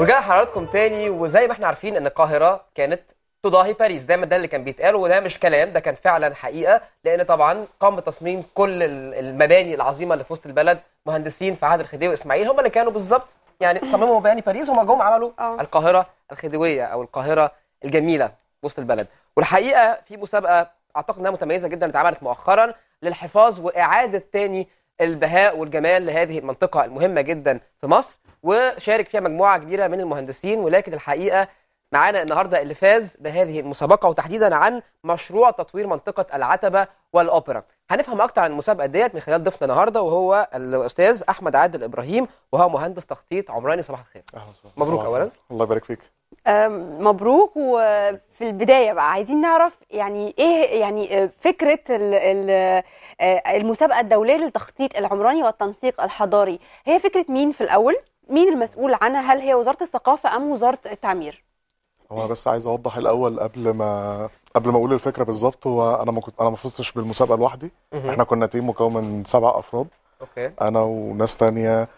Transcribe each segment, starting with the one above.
ورجعنا حضراتكم تاني وزي ما احنا عارفين ان القاهره كانت تضاهي باريس دايما ده اللي كان بيتقال وده مش كلام ده كان فعلا حقيقه لان طبعا قام بتصميم كل المباني العظيمه اللي في وسط البلد مهندسين في عهد الخديوي واسماعيل هم اللي كانوا بالظبط يعني صمموا مباني باريس هم جم عملوا أوه. القاهره الخديويه او القاهره الجميله وسط البلد والحقيقه في مسابقه اعتقد انها متميزه جدا اتعملت مؤخرا للحفاظ واعاده تاني البهاء والجمال لهذه المنطقه المهمه جدا في مصر وشارك فيها مجموعه كبيره من المهندسين ولكن الحقيقه معانا النهارده اللي فاز بهذه المسابقه وتحديدا عن مشروع تطوير منطقه العتبه والاوبرا هنفهم اكتر عن المسابقه ديت من خلال ضيفنا النهارده وهو الاستاذ احمد عادل ابراهيم وهو مهندس تخطيط عمراني صباح الخير اهلا وسهلا مبروك اولا الله يبارك فيك مبروك وفي البدايه بقى عايزين نعرف يعني ايه يعني آه، فكره آه، المسابقه الدوليه للتخطيط العمراني والتنسيق الحضاري هي فكره مين في الاول مين المسؤول عنها هل هي وزاره الثقافه ام وزاره التعمير هو انا بس عايز اوضح الاول قبل ما قبل ما اقول الفكره بالظبط هو انا ما كنت انا ما فزتش بالمسابقه لوحدي احنا كنا تيم مكون من سبع افراد اوكي انا وناس تانية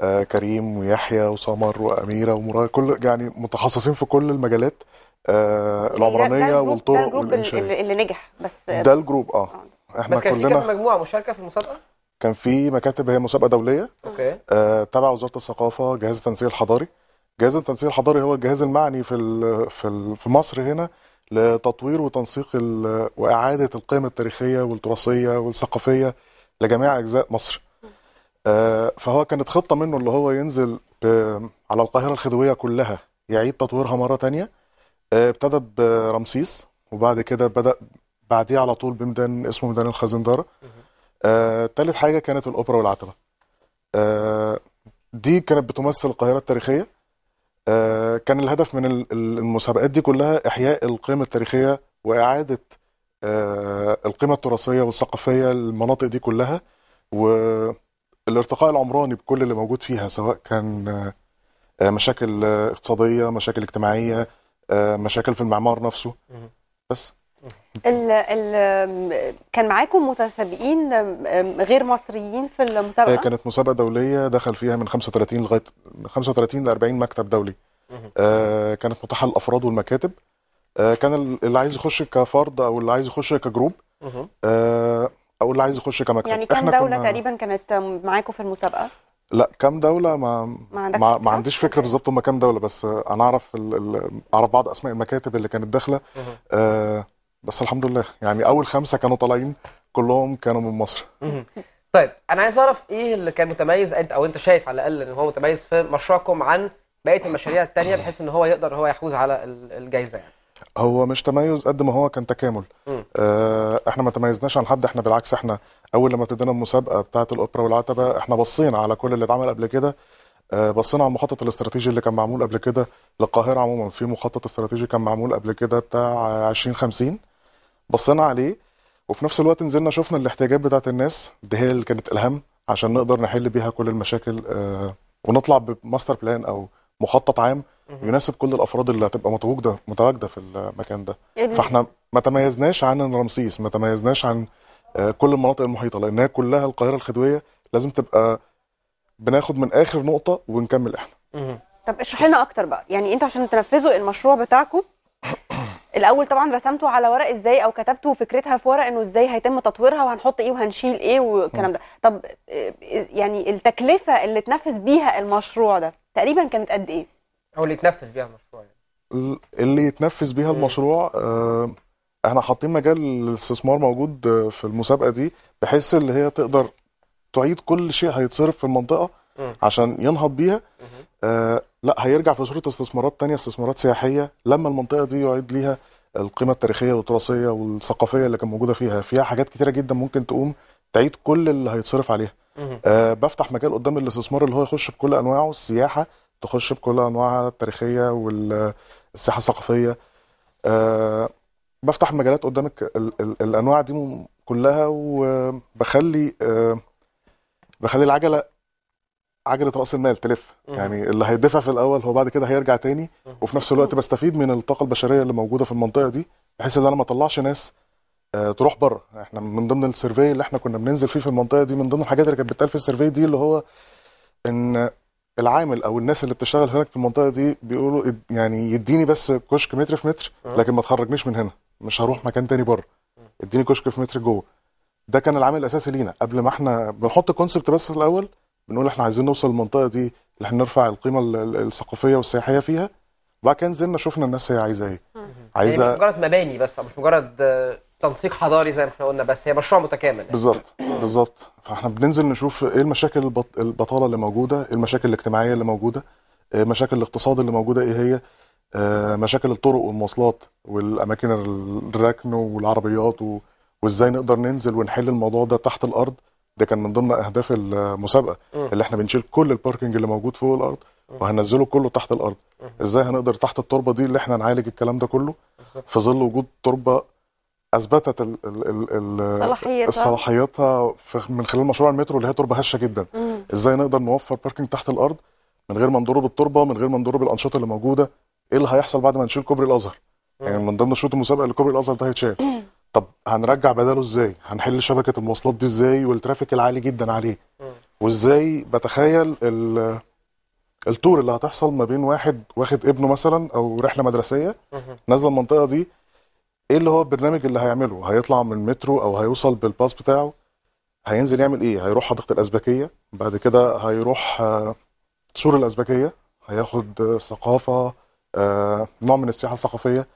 آه كريم ويحيى وسمر واميره ومراد كل يعني متخصصين في كل المجالات آه يعني العمرانيه والطرق والانشاء ده الجروب اللي نجح بس ده الجروب اه, آه. احنا بس كان كلنا في كذا مجموعه مشاركه في المسابقه كان في مكاتب هي مسابقه دوليه اوكي آه تبع وزاره الثقافه جهاز التنسيق الحضاري جهاز التنسيق الحضاري هو الجهاز المعني في في في مصر هنا لتطوير وتنسيق واعاده القيم التاريخيه والتراثيه والثقافيه لجميع اجزاء مصر آه فهو كانت خطه منه اللي هو ينزل على القاهره الخديويه كلها يعيد تطويرها مره تانية آه ابتدى برمسيس وبعد كده بدا بعديه على طول بميدان اسمه ميدان الخزندره آه، تالت حاجة كانت الأوبرا والعتبة آه، دي كانت بتمثل القاهرة التاريخية آه، كان الهدف من المسابقات دي كلها إحياء القيم التاريخية وإعادة آه، القيمة التراثية والثقافية للمناطق دي كلها والارتقاء العمراني بكل اللي موجود فيها سواء كان آه،, آه، مشاكل اقتصادية مشاكل اجتماعية آه، مشاكل في المعمار نفسه بس ال ال كان معاكم متسابقين غير مصريين في المسابقه؟ آه، كانت مسابقه دوليه دخل فيها من 35 لغايه 35 ل 40 مكتب دولي. آه كانت متاحه للافراد والمكاتب. آه كان اللي عايز يخش كفرد او اللي عايز يخش كجروب آه او اللي عايز يخش كمكتب. يعني كم دوله كنا... تقريبا كانت معاكم في المسابقه؟ لا كم دوله ما ما, ما, ما عنديش فكره بالظبط هم كام دوله بس انا اعرف ال... اعرف بعض اسماء المكاتب اللي كانت داخله آه بس الحمد لله يعني اول خمسه كانوا طالعين كلهم كانوا من مصر طيب انا عايز اعرف ايه اللي كان متميز انت او انت شايف على الاقل ان هو متميز في مشروعكم عن بقيه المشاريع الثانيه بحيث ان هو يقدر هو يحوز على الجائزه يعني هو مش تميز قد ما هو كان تكامل آه احنا ما تميزناش عن حد احنا بالعكس احنا اول لما ابتدينا المسابقه بتاعه الاوبرا والعتبه احنا بصينا على كل اللي اتعمل قبل كده آه بصينا على المخطط الاستراتيجي اللي كان معمول قبل كده للقاهره عموما في مخطط استراتيجي كان معمول قبل كده بتاع 2050 بصينا عليه وفي نفس الوقت نزلنا شفنا الاحتياجات بتاعت الناس دي هي اللي كانت الأهم عشان نقدر نحل بيها كل المشاكل آه، ونطلع بماستر بلان أو مخطط عام يناسب كل الافراد اللي هتبقى متواجده متواجده في المكان ده فاحنا ما تميزناش عن رمسيس ما تميزناش عن آه، كل المناطق المحيطه لانها كلها القاهره الخدويه لازم تبقى بناخد من اخر نقطه ونكمل احنا طب اشرح لنا اكتر بقى يعني انتوا عشان تنفذوا المشروع بتاعكم الاول طبعا رسمته على ورق ازاي او كتبته فكرتها في ورق انه ازاي هيتم تطويرها وهنحط ايه وهنشيل ايه والكلام ده طب إيه، يعني التكلفه اللي اتنفذ بيها المشروع ده تقريبا كانت قد ايه او اللي يتنفذ بيها المشروع يعني. اللي يتنفذ بيها المشروع آه احنا حاطين مجال الاستثمار موجود في المسابقه دي بحيث اللي هي تقدر تعيد كل شيء هيتصرف في المنطقه عشان ينهض بيها آه لا هيرجع في صورة استثمارات تانية استثمارات سياحية لما المنطقة دي يعيد ليها القيمة التاريخية والتراثية والثقافية اللي كان موجودة فيها فيها حاجات كتيرة جدا ممكن تقوم تعيد كل اللي هيتصرف عليها آه بفتح مجال قدام الاستثمار اللي هو يخش بكل أنواعه السياحة تخش بكل أنواعها التاريخية والسياحة الثقافية آه بفتح مجالات قدامك الأنواع دي كلها وبخلي آه بخلي العجلة عجله راس المال تلف يعني اللي هيدفع في الاول هو بعد كده هيرجع تاني وفي نفس الوقت بستفيد من الطاقه البشريه اللي موجوده في المنطقه دي بحيث ان انا ما اطلعش ناس آه، تروح بره احنا من ضمن السيرفي اللي احنا كنا بننزل فيه في المنطقه دي من ضمن الحاجات اللي كانت بتتقال في السيرفي دي اللي هو ان العامل او الناس اللي بتشتغل هناك في المنطقه دي بيقولوا يعني يديني بس كشك متر في متر لكن ما تخرجنيش من هنا مش هروح مكان تاني بره اديني كشك في متر جوه ده كان العامل الاساسي لينا قبل ما احنا بنحط كونسبت بس الاول بنقول احنا عايزين نوصل للمنطقه دي اللي احنا نرفع القيمه الثقافيه والسياحيه فيها وبعد كده نزلنا شفنا الناس هي عايزه ايه عايزه يعني مش مجرد مباني بس مش مجرد تنسيق حضاري زي ما احنا قلنا بس هي مشروع متكامل يعني. بالظبط بالظبط فاحنا بننزل نشوف ايه المشاكل البطاله اللي موجوده ايه المشاكل الاجتماعيه اللي موجوده ايه مشاكل الاقتصاد اللي موجوده ايه هي اه مشاكل الطرق والمواصلات والاماكن الركن والعربيات و... وازاي نقدر ننزل ونحل الموضوع ده تحت الارض ده كان من ضمن اهداف المسابقه م. اللي احنا بنشيل كل الباركنج اللي موجود فوق الارض وهنزله كله تحت الارض م. ازاي هنقدر تحت التربه دي اللي احنا نعالج الكلام ده كله في ظل وجود تربه اثبتت ال ال ال صلاحيتها صلاحياتها من خلال مشروع المترو اللي هي تربه هشه جدا م. ازاي نقدر نوفر باركنج تحت الارض من غير ما نضر بالتربه من غير ما نضر بالانشطه اللي موجوده ايه اللي هيحصل بعد ما نشيل كوبري الازهر يعني من ضمن شروط المسابقه اللي كوبري الازهر ده هيتشال طب هنرجع بداله ازاي هنحل شبكه المواصلات دي ازاي والترافيك العالي جدا عليه وازاي بتخيل التور اللي هتحصل ما بين واحد واخد ابنه مثلا او رحله مدرسيه نازله المنطقه دي ايه اللي هو البرنامج اللي هيعمله هيطلع من المترو او هيوصل بالباص بتاعه هينزل يعمل ايه هيروح حديقه الازبكيه بعد كده هيروح آه، سور الازبكيه هياخد آه، ثقافه آه، نوع من السياحه الثقافيه ايه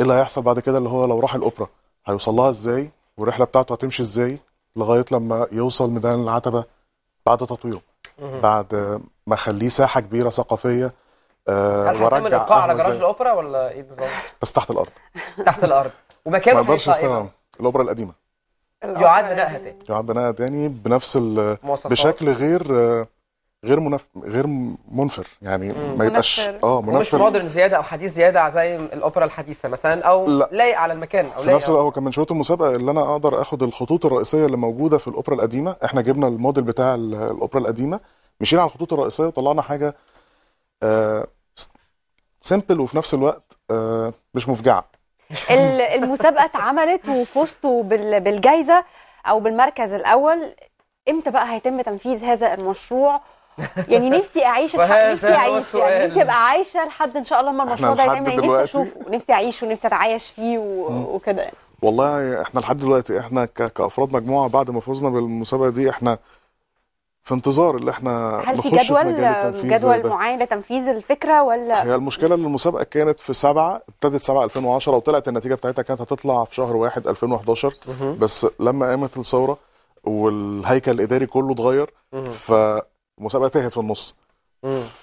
اللي هيحصل بعد كده اللي هو لو راح الاوبرا هيوصل لها ازاي والرحله بتاعته هتمشي ازاي لغايه لما يوصل ميدان العتبه بعد تطويره بعد ما اخليه ساحه كبيره ثقافيه أه هل هتعمل على جراج الاوبرا ولا ايه بالظبط؟ بس تحت الارض تحت الارض ومكانه ما اقدرش إيه؟ استنى الاوبرا القديمه يعاد بنائها تاني يعاد بنائها تاني بنفس بشكل غير آه، غير منف... غير منفر يعني ما يبقاش اه منفر مش مودرن زياده او حديث زياده زي الاوبرا الحديثه مثلا او لا. لايق على المكان او في نفس الوقت هو كان من شروط المسابقه اللي انا اقدر اخد الخطوط الرئيسيه اللي موجوده في الاوبرا القديمه احنا جبنا الموديل بتاع الاوبرا القديمه مشينا على الخطوط الرئيسيه وطلعنا حاجه آه سيمبل وفي نفس الوقت آه مش مفجعه المسابقه اتعملت وفزتوا بالجائزه او بالمركز الاول امتى بقى هيتم تنفيذ هذا المشروع يعني نفسي اعيش نفسي اعيش يعني نفسي ابقى عايشه لحد ان شاء الله ما المشروع ده يتعمل نفسي اشوفه نفسي اعيشه ونفسي اتعايش فيه و... وكده يعني والله احنا لحد دلوقتي احنا كافراد مجموعه بعد ما فزنا بالمسابقه دي احنا في انتظار اللي احنا هل في جدول في جدول معين لتنفيذ الفكره ولا هي المشكله ان المسابقه كانت في 7 ابتدت 7 2010 وطلعت النتيجه بتاعتها كانت هتطلع في شهر 1 2011 بس لما قامت الثوره والهيكل الاداري كله اتغير ف المسابقه تاهت في النص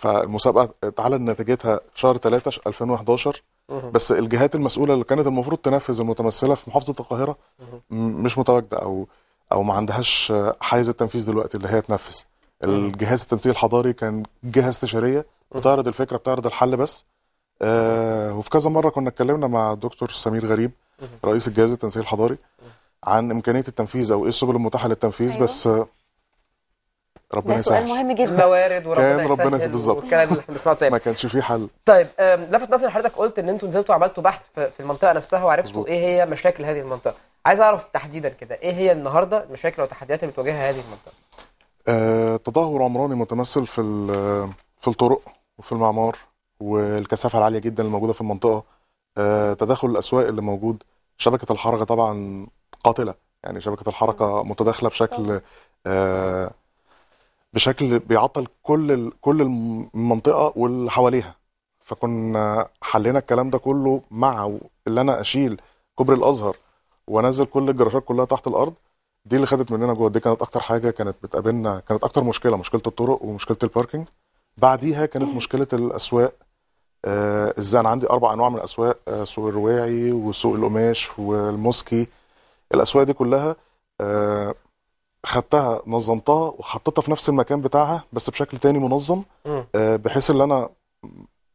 فالمسابقه تعالى نتيجتها شهر 3 2011 بس الجهات المسؤوله اللي كانت المفروض تنفذ المتمثله في محافظه القاهره مش متواجده او او ما عندهاش حيز التنفيذ دلوقتي اللي هي تنفذ الجهاز التنسيق الحضاري كان جهه استشاريه بتعرض الفكره بتعرض الحل بس آه وفي كذا مره كنا اتكلمنا مع الدكتور سمير غريب رئيس الجهاز التنسيق الحضاري عن امكانيه التنفيذ او ايه السبل المتاحه للتنفيذ أيوة. بس ربنا يسهل سؤال مهم جدا الموارد وربنا كان ربنا يسهل بالظبط والكلام اللي احنا بنسمعه تاني ما كانش فيه حل طيب لفت نظري حضرتك قلت ان انتوا نزلتوا عملتوا بحث في المنطقه نفسها وعرفتوا ايه هي مشاكل هذه المنطقه عايز اعرف تحديدا كده ايه هي النهارده المشاكل والتحديات اللي بتواجهها هذه المنطقه آه، تدهور عمراني متمثل في في الطرق وفي المعمار والكثافه العاليه جدا اللي موجوده في المنطقه آه، تداخل الاسواق اللي موجود شبكه الحركه طبعا قاتله يعني شبكه الحركه متداخله بشكل آه، بشكل بيعطل كل كل المنطقه واللي حواليها فكنا حلينا الكلام ده كله مع اللي انا اشيل كوبري الازهر وانزل كل الجراشات كلها تحت الارض دي اللي خدت مننا جوه دي كانت اكتر حاجه كانت بتقابلنا كانت اكتر مشكله مشكله الطرق ومشكله الباركينج بعديها كانت مشكله الاسواق آه ازاي انا عندي اربع انواع من الاسواق آه سوق الرواعي وسوق القماش والموسكي الاسواق دي كلها آه خدتها نظمتها وحطيتها في نفس المكان بتاعها بس بشكل تاني منظم آه بحيث ان انا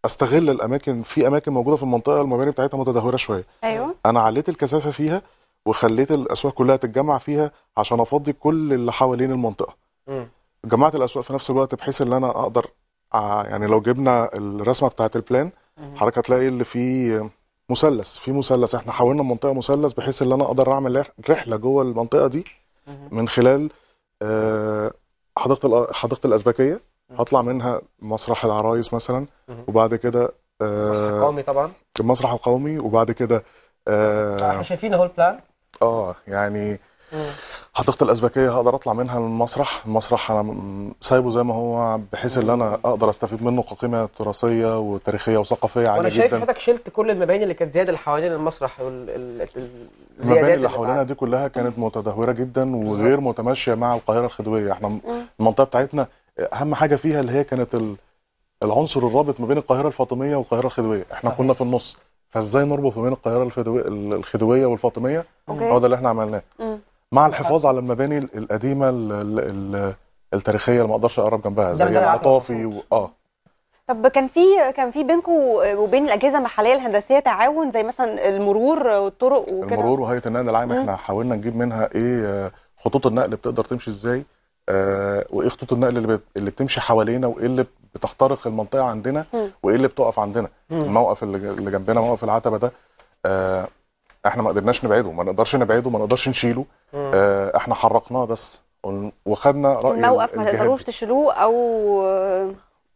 استغل الاماكن في اماكن موجوده في المنطقه المباني بتاعتها متدهوره شويه ايوه انا عليت الكثافه فيها وخليت الاسواق كلها تتجمع فيها عشان افضي كل اللي حوالين المنطقه م. جمعت الاسواق في نفس الوقت بحيث ان انا اقدر يعني لو جبنا الرسمه بتاعه البلان حركه تلاقي اللي فيه مثلث في مثلث احنا حولنا المنطقه مثلث بحيث ان انا اقدر اعمل رحله جوه المنطقه دي من خلال آه، حديقه حديقه الازبكيه هطلع منها مسرح العرايس مثلا وبعد كده المسرح آه، القومي طبعا المسرح القومي وبعد كده آه، احنا شايفين اهو البلان اه يعني حديقه الازبكيه هقدر اطلع منها المسرح المسرح انا سايبه زي ما هو بحيث ان انا اقدر استفيد منه كقيمه تراثيه وتاريخيه وثقافيه عاليه جدا وانا شايف حضرتك شلت كل المباني اللي كانت زياده اللي حوالين المسرح المباني اللي حوالينا دي كلها كانت متدهوره جدا وغير متماشيه مع القاهره الخدويه احنا المنطقه بتاعتنا اهم حاجه فيها اللي هي كانت العنصر الرابط ما بين القاهره الفاطميه والقاهره الخدويه احنا صحيح. كنا في النص فازاي نربط ما بين القاهره الخدويه والفاطميه هو ده اللي احنا عملناه مع الحفاظ على المباني القديمه الـ الـ التاريخيه اللي ما اقدرش اقرب جنبها زي العطافي و... اه طب كان في كان في بينكم وبين الاجهزه المحليه الهندسيه تعاون زي مثلا المرور والطرق وكده المرور وهيئه النقل العام احنا حاولنا نجيب منها ايه آه، خطوط النقل بتقدر تمشي ازاي آه وايه خطوط النقل اللي, اللي بتمشي حوالينا وايه اللي بتخترق المنطقه عندنا وايه اللي بتقف عندنا الموقف اللي جنبنا موقف العتبه ده آه احنا ما قدرناش نبعده ما نقدرش نبعده ما نقدرش نشيله آه احنا حرقناه بس وخدنا راي الموقف ما تقدروش تشيلوه او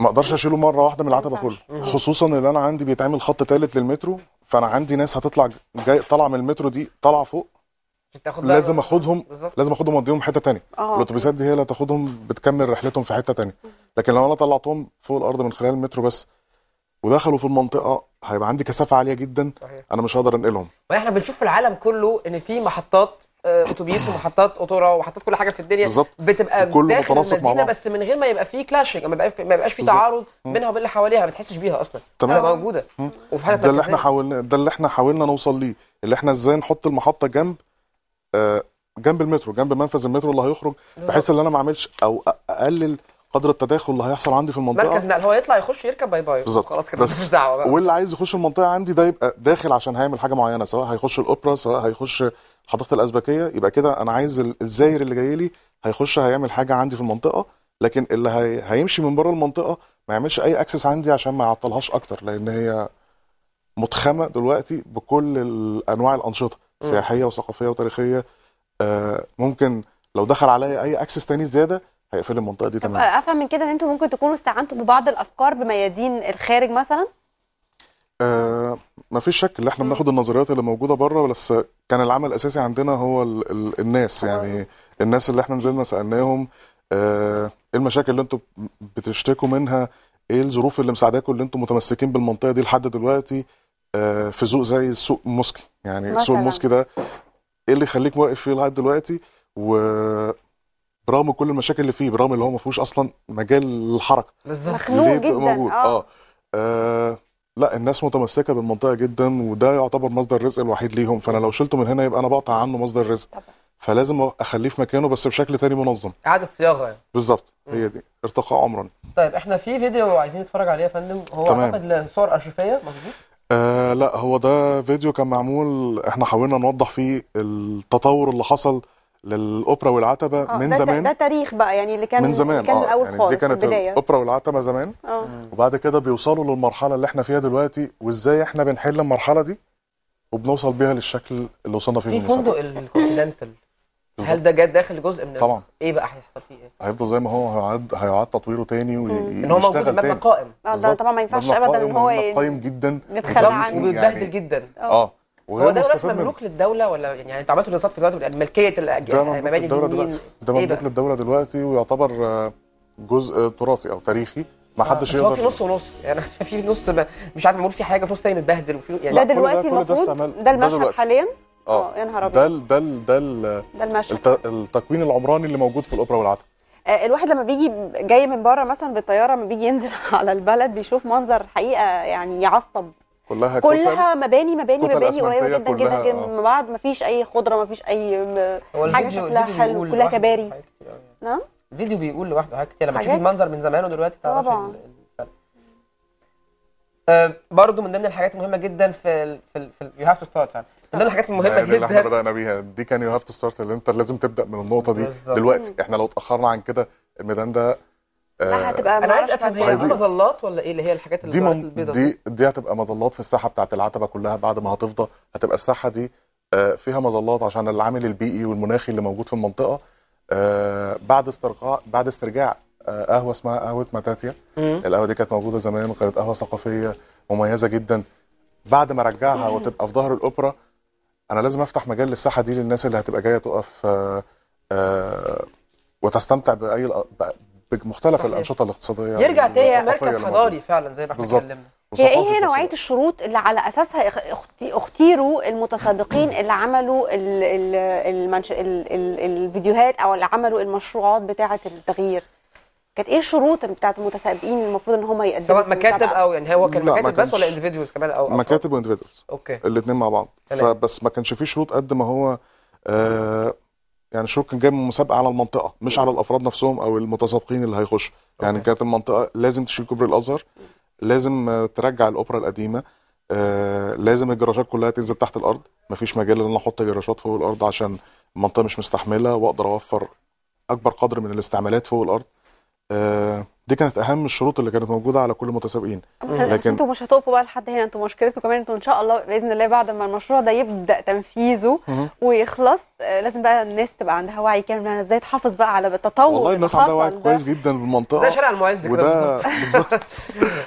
ما اقدرش اشيله مره واحده من العتبه كله خصوصا ان انا عندي بيتعمل خط ثالث للمترو فانا عندي ناس هتطلع جاي طالعه من المترو دي طالعه فوق لازم اخدهم لازم اخدهم اوديهم حته ثانيه آه. الاتوبيسات دي هي اللي هتاخدهم بتكمل رحلتهم في حته ثانيه لكن لو انا طلعتهم فوق الارض من خلال المترو بس ودخلوا في المنطقه هيبقى عندي كثافه عاليه جدا صحيح. انا مش هقدر انقلهم واحنا بنشوف في العالم كله ان في محطات آه، اتوبيس ومحطات قطوره ومحطات كل حاجه في الدنيا بالزبط. بتبقى كل داخل المدينه بس من غير ما يبقى فيه كلاشنج ما يبقاش ما يبقاش فيه تعارض بينها وبين اللي حواليها ما بتحسش بيها اصلا تمام موجوده وفي حاله ده اللي احنا حاولنا ده اللي احنا حاولنا نوصل ليه اللي احنا ازاي نحط المحطه جنب آه جنب المترو جنب منفذ المترو اللي هيخرج بحيث ان انا ما اعملش او اقلل قدر التداخل اللي هيحصل عندي في المنطقه مركز نقل هو يطلع يخش يركب باي باي بالظبط خلاص كده مفيش دعوه بقى واللي عايز يخش المنطقه عندي ده يبقى داخل عشان هيعمل حاجه معينه سواء هيخش الاوبرا سواء هيخش حديقه الازبكيه يبقى كده انا عايز الزاير اللي جاي لي هيخش هيعمل حاجه عندي في المنطقه لكن اللي هي... هيمشي من بره المنطقه ما يعملش اي اكسس عندي عشان ما يعطلهاش اكتر لان هي متخمه دلوقتي بكل انواع الانشطه سياحيه وثقافيه وتاريخيه آه ممكن لو دخل عليا اي اكسس تاني زياده هيقفل المنطقه دي تماما افهم من كده ان انتوا ممكن تكونوا استعنتوا ببعض الافكار بميادين الخارج مثلا آه ما فيش شك ان احنا بناخد النظريات اللي موجوده بره بس كان العمل الاساسي عندنا هو الـ الـ الناس آه. يعني الناس اللي احنا نزلنا سالناهم آه إيه المشاكل اللي انتم بتشتكوا منها ايه الظروف اللي مساعداكم اللي انتم متمسكين بالمنطقه دي لحد دلوقتي آه في سوق زي السوق الموسكي يعني سوق الموسكي ده ايه اللي يخليك واقف فيه لحد دلوقتي و برغم كل المشاكل اللي فيه برغم اللي هو ما فيهوش اصلا مجال للحركه بالظبط جدا موجود. آه. آه. آه. لا الناس متمسكه بالمنطقه جدا وده يعتبر مصدر رزق الوحيد ليهم فانا لو شلته من هنا يبقى انا بقطع عنه مصدر رزق طبعا. فلازم اخليه في مكانه بس بشكل تاني منظم اعاده صياغه يعني بالظبط هي دي ارتقاء عمرا طيب احنا في فيديو عايزين نتفرج عليه يا فندم هو تمام. اعتقد صور ارشيفيه مظبوط آه لا هو ده فيديو كان معمول احنا حاولنا نوضح فيه التطور اللي حصل للاوبرا والعتبه آه من ده زمان ده تاريخ بقى يعني اللي كان من زمان كان آه الاول يعني خالص دي كانت الاوبرا والعتبه زمان آه. وبعد كده بيوصلوا للمرحله اللي احنا فيها دلوقتي وازاي احنا بنحل المرحله دي وبنوصل بيها للشكل اللي وصلنا فيه في فندق الكونتيننتال هل ده جاي داخل جزء من طبعا ايه بقى هيحصل فيه ايه؟ هيفضل زي ما هو هيعاد هيعاد تطويره تاني ويشتغل ان هو موجود مبنى قائم اه ده طبعا ما ينفعش ابدا ان هو قائم جدا نتخلى عنه وبيتبهدل يعني جدا اه هو ده دلوقتي مملوك للدوله ولا يعني انتوا عملتوا دراسات في دلوقتي يعني ملكيه المباني يعني دي دلوقتي ده إيه مملوك للدوله دلوقتي ويعتبر آه، جزء تراثي او تاريخي ما آه، حدش يقدر هو في نص ونص يعني في نص مش عارف معمول فيه حاجه في نص تاني متبهدل وفي يعني ده دلوقتي المفروض ده المشهد حاليا آه. اه يا نهار ابيض ده ده ده المشهد التكوين العمراني اللي موجود في الاوبرا والعتبه الواحد لما بيجي جاي من بره مثلا بالطياره لما بيجي ينزل على البلد بيشوف منظر حقيقه يعني يعصب كلها كلها مباني مباني مباني قريبه جدا جدا جدا آه. من بعض ما فيش اي خضره ما فيش اي حاجه شكلها حلو كلها كباري نعم الفيديو بيقول لوحده حاجات كتير لما تشوف المنظر من زمان ودلوقتي طبعا آه، برضه من ضمن الحاجات المهمه جدا في الـ في في يو هاف تو ستارت فعلا من ضمن الحاجات المهمه جدا اللي احنا بدانا بيها دي كان يو هاف تو ستارت اللي انت لازم تبدا من النقطه دي بالزبط. دلوقتي احنا لو اتاخرنا عن كده الميدان ده لا آه، هتبقى انا عايز افهم هي دي مظلات ولا ايه اللي هي الحاجات اللي بتاعت البيضه دي دي هتبقى مظلات في الساحه بتاعت العتبه كلها بعد ما هتفضى هتبقى الساحه دي آه، فيها مظلات عشان العامل البيئي والمناخي اللي موجود في المنطقه آه، بعد استرقاء بعد استرجاع قهوه اسمها قهوه متاتيا القهوه دي كانت موجوده زمان وكانت قهوه ثقافيه مميزه جدا بعد ما رجعها وتبقى في ظهر الاوبرا انا لازم افتح مجال للساحه دي للناس اللي هتبقى جايه تقف وتستمتع باي بمختلف صحيح. الانشطه الاقتصاديه يرجع تاني مركب حضاري فعلا زي ما احنا اتكلمنا هي ايه هي نوعيه الشروط اللي على اساسها اختيروا المتسابقين اللي عملوا الفيديوهات او اللي عملوا المشروعات بتاعه التغيير كانت ايه الشروط بتاعه المتسابقين المفروض ان هم يقدموا سواء مكاتب او يعني هو كان مكاتب بس ولا اندفيدوالز كمان او مكاتب واندفيدوالز اوكي الاثنين مع بعض فبس ما كانش في شروط قد ما هو آه يعني الشوط كان جاي من مسابقه على المنطقه مش على الافراد نفسهم او المتسابقين اللي هيخشوا يعني كانت المنطقه لازم تشيل كوبري الازهر لازم ترجع الاوبرا القديمه آه لازم الجراشات كلها تنزل تحت الارض مفيش مجال ان انا احط جراشات فوق الارض عشان المنطقه مش مستحمله واقدر اوفر اكبر قدر من الاستعمالات فوق الارض آه دي كانت اهم الشروط اللي كانت موجوده على كل المتسابقين لكن انتوا مش هتقفوا بقى لحد هنا انتوا مشكلتكم كمان انتوا ان شاء الله باذن الله بعد ما المشروع ده يبدا تنفيذه ويخلص آه، لازم بقى الناس تبقى عندها وعي كامل ازاي تحافظ بقى على التطور والله الناس عندها وعي كويس جدا بالمنطقه زي شارع المعز كده بالظبط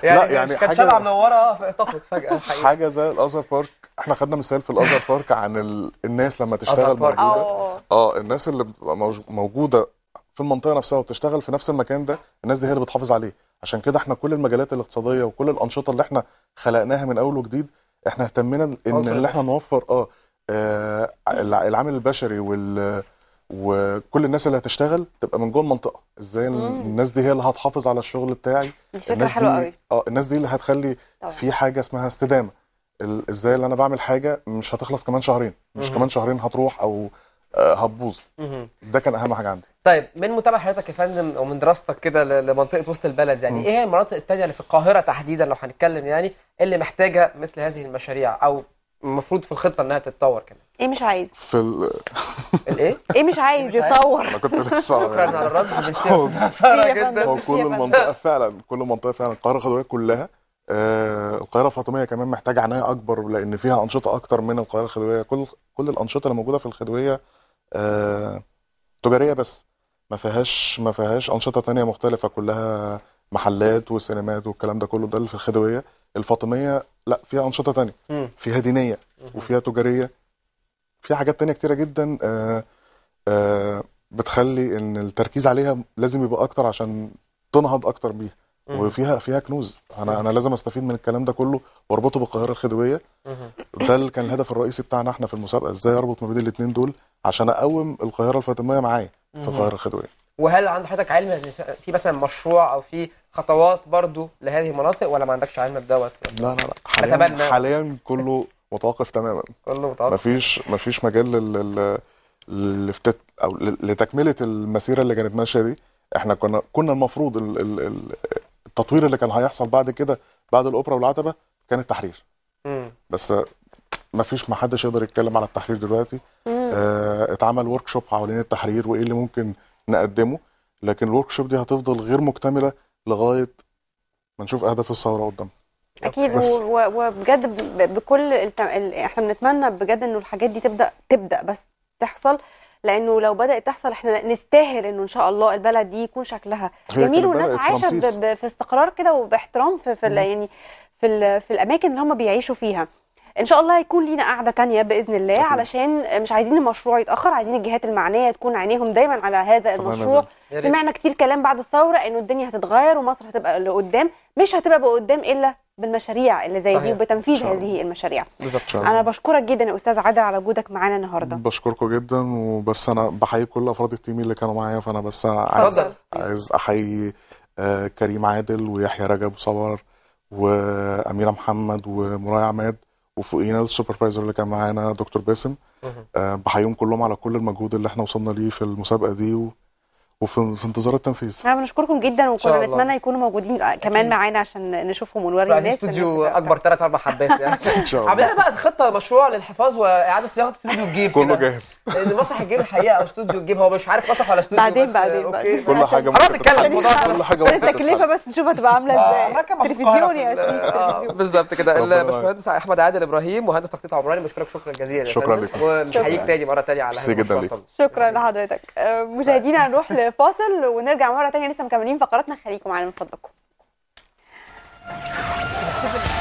يعني لا يعني, يعني كانت شارع منوره اتطفت فجاه حاجه زي الازهر بارك احنا خدنا مثال في الازهر بارك عن ال... الناس لما تشتغل موجوده اه الناس اللي موجوده في المنطقه نفسها وبتشتغل في نفس المكان ده الناس دي هي اللي بتحافظ عليه عشان كده احنا كل المجالات الاقتصاديه وكل الانشطه اللي احنا خلقناها من اول وجديد احنا اهتمينا ان اه، اللي احنا نوفر اه, آه العامل البشري وال وكل الناس اللي هتشتغل تبقى من جوه المنطقه ازاي مم. الناس دي هي اللي هتحافظ على الشغل بتاعي الناس دي قوي. اه الناس دي اللي هتخلي طبعا. في حاجه اسمها استدامه ازاي اللي انا بعمل حاجه مش هتخلص كمان شهرين مش مم. كمان شهرين هتروح او آه، هتبوظ ده كان اهم حاجه عندي طيب من متابعه حضرتك يا فندم ومن دراستك كده لمنطقه وسط البلد يعني م. ايه هي المناطق الثانيه اللي في القاهره تحديدا لو هنتكلم يعني اللي محتاجه مثل هذه المشاريع او المفروض في الخطه انها تتطور كمان ايه مش عايز في ال... الايه ايه مش عايز يتطور انا كنت لسه شكرا يعني. على الرد جدا هو كل المنطقه فعلا كل المنطقه فعلا القاهره الخضراء كلها آه القاهره الفاطميه كمان محتاجه عنايه اكبر لان فيها انشطه اكتر من القاهره الخديويه كل كل الانشطه اللي موجوده في الخديويه آه، تجاريه بس ما فيهاش ما فيهاش انشطه تانية مختلفه كلها محلات وسينمات والكلام ده كله ده اللي في الخديويه الفاطميه لا فيها انشطه تانية فيها دينيه وفيها تجاريه فيها حاجات تانية كتيره جدا آه، آه، بتخلي ان التركيز عليها لازم يبقى اكتر عشان تنهض اكتر بيها وفيها فيها كنوز انا انا لازم استفيد من الكلام ده كله واربطه بالقاهره الخديويه ده اللي كان الهدف الرئيسي بتاعنا احنا في المسابقه ازاي اربط ما بين الاثنين دول عشان اقوم القاهره الفاطميه معايا في القاهره الخديويه وهل عند حضرتك علم في مثلا مشروع او في خطوات برضو لهذه المناطق ولا ما عندكش علم بدوت لا لا لا حاليا حاليا كله متوقف تماما كله متوقف مفيش مفيش مجال لل لفتت او لتكمله المسيره اللي كانت ماشيه دي احنا كنا كنا المفروض التطوير اللي كان هيحصل بعد كده بعد الاوبرا والعتبه كان التحرير مم. بس ما فيش ما حدش يقدر يتكلم على التحرير دلوقتي آه اتعمل ورك شوب حوالين التحرير وايه اللي ممكن نقدمه لكن الورك شوب دي هتفضل غير مكتمله لغايه ما نشوف اهداف الثوره قدام اكيد وبجد بكل التم... احنا بنتمنى بجد انه الحاجات دي تبدا تبدا بس تحصل لانه لو بدات تحصل احنا نستاهل انه ان شاء الله البلد دي يكون شكلها جميل والناس عايشه في استقرار كده وباحترام في, في يعني في, في الاماكن اللي هم بيعيشوا فيها ان شاء الله هيكون لينا قاعده تانية باذن الله أكيد. علشان مش عايزين المشروع يتاخر عايزين الجهات المعنيه تكون عينيهم دايما على هذا المشروع سمعنا كتير كلام بعد الثوره انه الدنيا هتتغير ومصر هتبقى لقدام مش هتبقى بقدام الا بالمشاريع اللي زي صحيح. دي وبتنفيذ هذه المشاريع بالظبط انا بشكرك جدا يا استاذ عادل على وجودك معانا النهارده بشكركم جدا وبس انا بحيي كل افراد التيم اللي كانوا معايا فانا بس عايز عايز احيي آه، كريم عادل ويحيى رجب صبر واميره محمد ومراي عماد وفوقينا السوبرفايزر اللي كان معانا دكتور باسم آه، بحييهم كلهم على كل المجهود اللي احنا وصلنا ليه في المسابقه دي وفي في انتظار التنفيذ احنا بنشكركم جدا وكنا نتمنى يكونوا موجودين كمان معانا عشان نشوفهم ونوري الناس استوديو اكبر ثلاث اربع حبات يعني ان شاء الله عاملين بقى خطه مشروع للحفاظ واعاده صياغه استوديو الجيب كله جاهز مسرح الجيب الحقيقه او استوديو الجيب هو مش عارف مسرح ولا استوديو بعدين بعدين اوكي كل حاجه ممكن تتكلم كل حاجه ممكن التكلفه بس نشوف هتبقى عامله آه، ازاي تلفزيون يا شيخ آه. بالظبط كده الباشمهندس احمد عادل ابراهيم مهندس تخطيط عمراني بشكرك شكرا جزيلا شكرا لكم ومش هيك تاني مره تانيه على شكرا لحضرتك آه، مشاهدينا هنروح فاصل ونرجع مره تانية لسه مكملين فقراتنا خليكم معانا من فضلكم